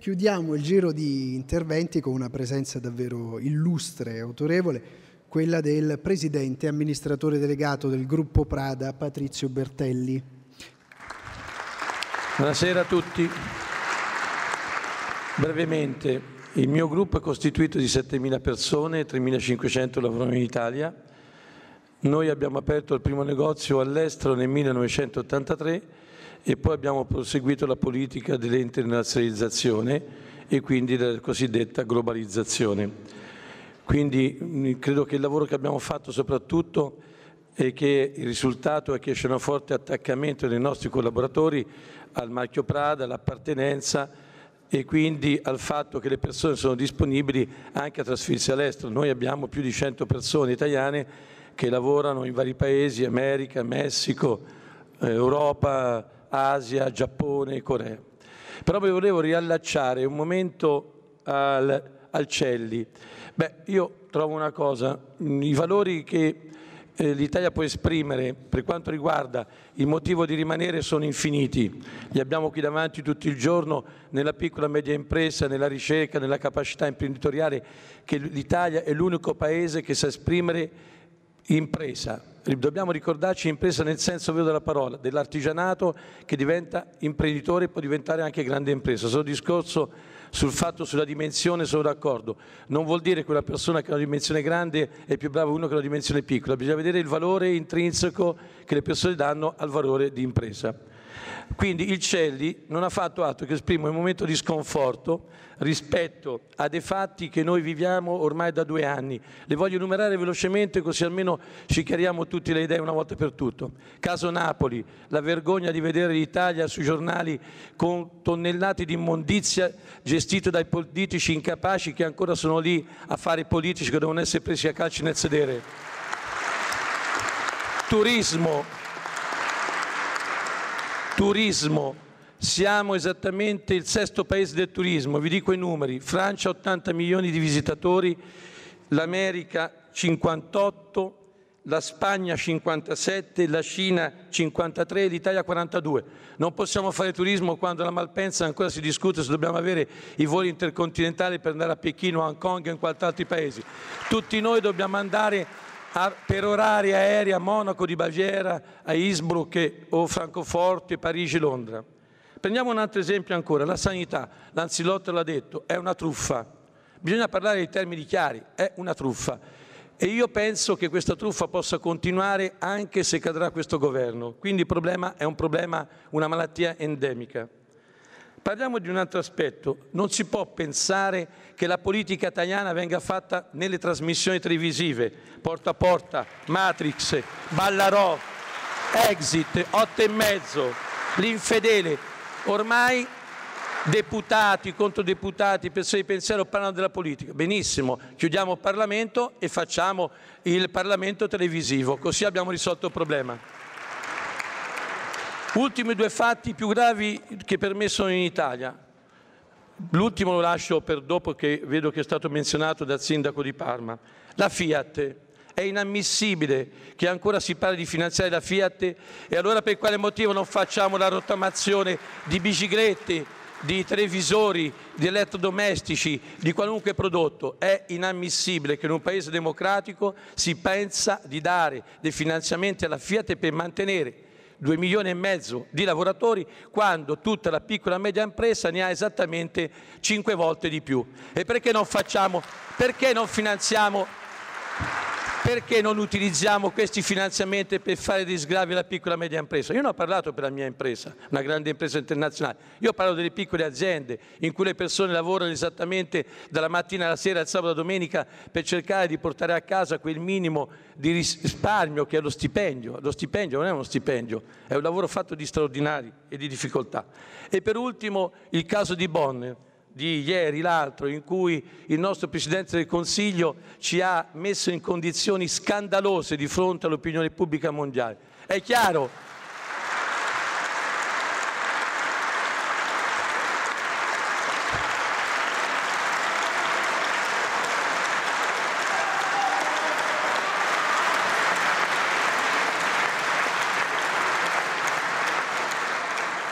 chiudiamo il giro di interventi con una presenza davvero illustre e autorevole, quella del presidente e amministratore delegato del gruppo Prada, Patrizio Bertelli. Buonasera a tutti. Brevemente, il mio gruppo è costituito di 7.000 persone, 3.500 lavorano in Italia. Noi abbiamo aperto il primo negozio all'estero nel 1983 e poi abbiamo proseguito la politica dell'internazionalizzazione e quindi della cosiddetta globalizzazione. Quindi mm, credo che il lavoro che abbiamo fatto soprattutto è che il risultato è che c'è un forte attaccamento dei nostri collaboratori al marchio Prada, all'appartenenza e quindi al fatto che le persone sono disponibili anche a trasferirsi all'estero. Noi abbiamo più di 100 persone italiane che lavorano in vari paesi, America, Messico, eh, Europa, Asia, Giappone Corea. Però vi volevo riallacciare un momento al, al Celli. Beh, io trovo una cosa, i valori che eh, l'Italia può esprimere per quanto riguarda il motivo di rimanere sono infiniti. Li abbiamo qui davanti tutto il giorno nella piccola e media impresa, nella ricerca, nella capacità imprenditoriale che l'Italia è l'unico paese che sa esprimere impresa, dobbiamo ricordarci impresa nel senso vero della parola, dell'artigianato che diventa imprenditore e può diventare anche grande impresa. Sono discorso sul fatto, sulla dimensione, sono d'accordo. Non vuol dire che una persona che ha una dimensione grande è più brava di uno che ha una dimensione piccola, bisogna vedere il valore intrinseco che le persone danno al valore di impresa. Quindi il CELLI non ha fatto altro che esprimere un momento di sconforto rispetto a dei fatti che noi viviamo ormai da due anni. Le voglio enumerare velocemente così almeno ci chiariamo tutti le idee una volta per tutto. Caso Napoli, la vergogna di vedere l'Italia sui giornali con tonnellate di immondizia gestite dai politici incapaci che ancora sono lì a fare politici che devono essere presi a calci nel sedere. Turismo, Turismo. Siamo esattamente il sesto paese del turismo, vi dico i numeri. Francia 80 milioni di visitatori, l'America 58, la Spagna 57, la Cina 53, l'Italia 42. Non possiamo fare turismo quando la Malpensa ancora si discute se dobbiamo avere i voli intercontinentali per andare a Pechino, Hong Kong e in qualche altro paese. Tutti noi dobbiamo andare per orari aerei a Monaco di Baviera, a Innsbruck o Francoforte, Parigi, Londra. Prendiamo un altro esempio ancora, la sanità. Lanzilotto l'ha detto, è una truffa. Bisogna parlare in termini chiari, è una truffa. E io penso che questa truffa possa continuare anche se cadrà questo governo. Quindi il problema è un problema, una malattia endemica. Parliamo di un altro aspetto. Non si può pensare che la politica italiana venga fatta nelle trasmissioni televisive, porta a porta, Matrix, Ballarò, Exit, Otto e mezzo, L'Infedele. Ormai deputati, controdeputati, persone di pensiero parlano della politica. Benissimo, chiudiamo il Parlamento e facciamo il Parlamento televisivo, così abbiamo risolto il problema. Ultimi due fatti più gravi che per me sono in Italia. L'ultimo lo lascio per dopo che vedo che è stato menzionato dal sindaco di Parma. La Fiat. È inammissibile che ancora si parli di finanziare la Fiat e allora per quale motivo non facciamo la rottamazione di biciclette, di televisori, di elettrodomestici, di qualunque prodotto. È inammissibile che in un paese democratico si pensa di dare dei finanziamenti alla Fiat per mantenere 2 milioni e mezzo di lavoratori quando tutta la piccola e media impresa ne ha esattamente 5 volte di più. E perché non, facciamo, perché non finanziamo perché non utilizziamo questi finanziamenti per fare degli sgravi alla piccola e media impresa? Io non ho parlato per la mia impresa, una grande impresa internazionale, io parlo delle piccole aziende in cui le persone lavorano esattamente dalla mattina alla sera, al sabato alla domenica per cercare di portare a casa quel minimo di risparmio che è lo stipendio. Lo stipendio non è uno stipendio, è un lavoro fatto di straordinari e di difficoltà. E per ultimo il caso di Bonner di ieri, l'altro, in cui il nostro Presidente del Consiglio ci ha messo in condizioni scandalose di fronte all'opinione pubblica mondiale. È chiaro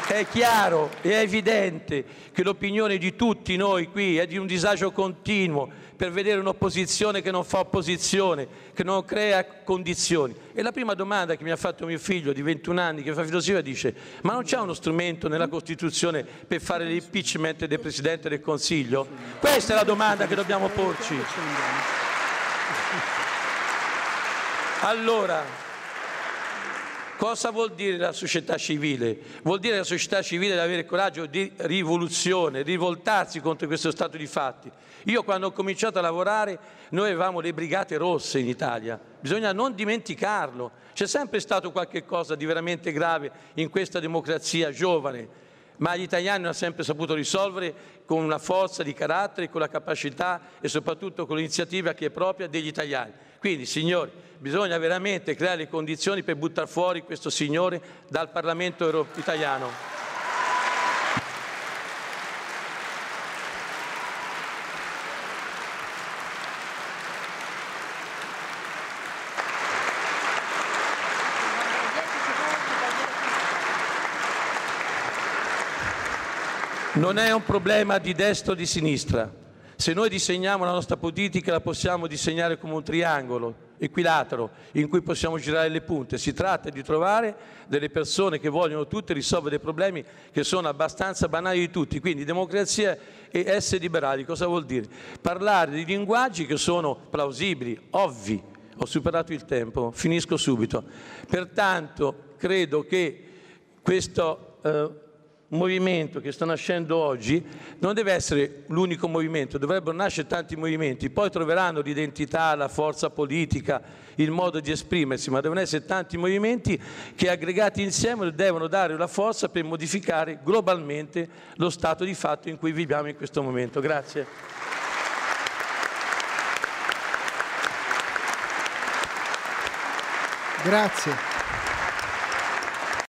È chiaro e è evidente che l'opinione di tutti noi qui è di un disagio continuo per vedere un'opposizione che non fa opposizione, che non crea condizioni. E la prima domanda che mi ha fatto mio figlio di 21 anni che fa filosofia dice ma non c'è uno strumento nella Costituzione per fare l'impeachment del Presidente del Consiglio? Questa è la domanda che dobbiamo porci. Allora, Cosa vuol dire la società civile? Vuol dire la società civile di avere il coraggio di rivoluzione, rivoltarsi contro questo stato di fatti. Io quando ho cominciato a lavorare noi avevamo le brigate rosse in Italia, bisogna non dimenticarlo. C'è sempre stato qualche cosa di veramente grave in questa democrazia giovane ma gli italiani hanno sempre saputo risolvere con una forza di carattere, con la capacità e soprattutto con l'iniziativa che è propria degli italiani. Quindi, signori, bisogna veramente creare le condizioni per buttare fuori questo signore dal Parlamento italiano. Non è un problema di destra o di sinistra. Se noi disegniamo la nostra politica la possiamo disegnare come un triangolo equilatero in cui possiamo girare le punte. Si tratta di trovare delle persone che vogliono tutte risolvere dei problemi che sono abbastanza banali di tutti. Quindi democrazia e essere liberali cosa vuol dire? Parlare di linguaggi che sono plausibili, ovvi. Ho superato il tempo, finisco subito. Pertanto credo che questo... Eh, movimento che sta nascendo oggi non deve essere l'unico movimento, dovrebbero nascere tanti movimenti, poi troveranno l'identità, la forza politica, il modo di esprimersi, ma devono essere tanti movimenti che aggregati insieme devono dare la forza per modificare globalmente lo stato di fatto in cui viviamo in questo momento. Grazie. Grazie.